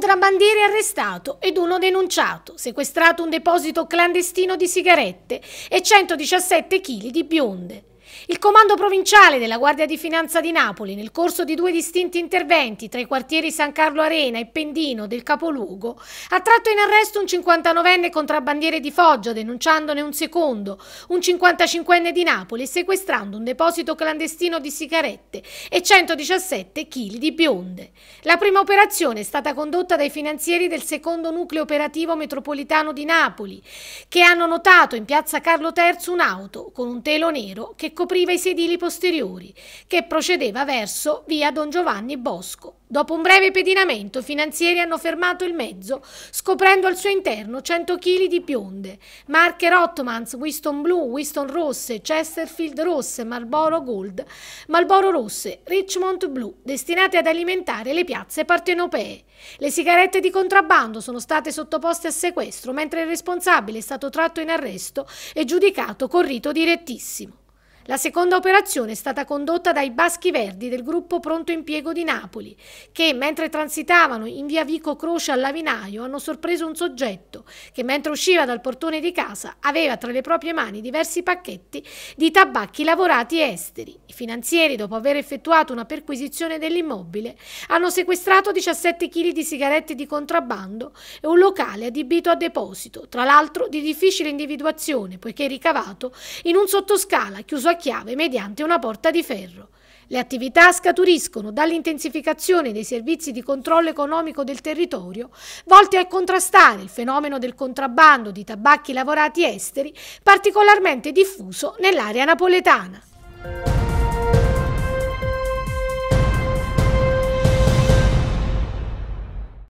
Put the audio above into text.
contrabbandiere arrestato ed uno denunciato, sequestrato un deposito clandestino di sigarette e 117 kg di bionde. Il comando provinciale della Guardia di Finanza di Napoli, nel corso di due distinti interventi tra i quartieri San Carlo Arena e Pendino del capoluogo, ha tratto in arresto un 59enne contrabbandiere di Foggia, denunciandone un secondo, un 55enne di Napoli sequestrando un deposito clandestino di sigarette e 117 kg di bionde. La prima operazione è stata condotta dai finanzieri del secondo nucleo operativo metropolitano di Napoli, che hanno notato in piazza Carlo III un'auto con un telo nero che copriva copriva i sedili posteriori, che procedeva verso via Don Giovanni Bosco. Dopo un breve pedinamento, i finanzieri hanno fermato il mezzo, scoprendo al suo interno 100 kg di bionde, marche Rottomans, Winston Blue, Winston Rosse, Chesterfield Rosse, Marlboro Gold, Marlboro Rosse, Richmond Blue, destinate ad alimentare le piazze partenopee. Le sigarette di contrabbando sono state sottoposte a sequestro, mentre il responsabile è stato tratto in arresto e giudicato con rito direttissimo. La seconda operazione è stata condotta dai Baschi Verdi del gruppo Pronto Impiego di Napoli, che mentre transitavano in via Vico Croce al Lavinaio hanno sorpreso un soggetto che mentre usciva dal portone di casa aveva tra le proprie mani diversi pacchetti di tabacchi lavorati esteri. I finanzieri, dopo aver effettuato una perquisizione dell'immobile, hanno sequestrato 17 kg di sigarette di contrabbando e un locale adibito a deposito, tra l'altro di difficile individuazione poiché ricavato in un sottoscala chiuso a chiave mediante una porta di ferro. Le attività scaturiscono dall'intensificazione dei servizi di controllo economico del territorio, volti a contrastare il fenomeno del contrabbando di tabacchi lavorati esteri, particolarmente diffuso nell'area napoletana.